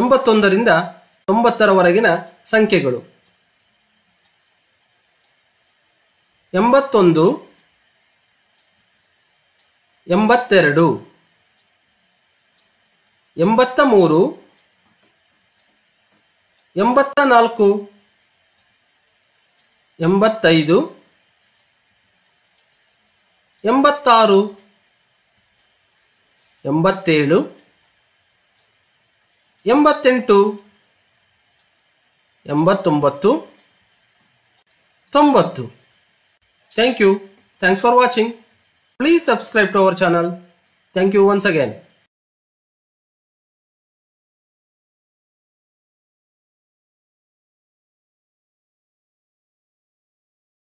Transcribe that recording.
ಎಂಬತ್ತೊಂದರಿಂದ ತೊಂಬತ್ತರವರೆಗಿನ ಸಂಖ್ಯೆಗಳು ಎಂಬತ್ತೊಂದು ಎಂಬತ್ತೆರಡು ಎಂಬತ್ತ ಮೂರು ಎಂಬತ್ತ ನಾಲ್ಕು ಎಂಬತ್ತೈದು ಎಂಬತ್ತಾರು ಎಂಬತ್ತೇಳು ಎಂಬತ್ತೆಂಟು ಎಂಬತ್ತೊಂಬತ್ತು ತೊಂಬತ್ತು thank you thanks for watching please subscribe to our channel thank you once again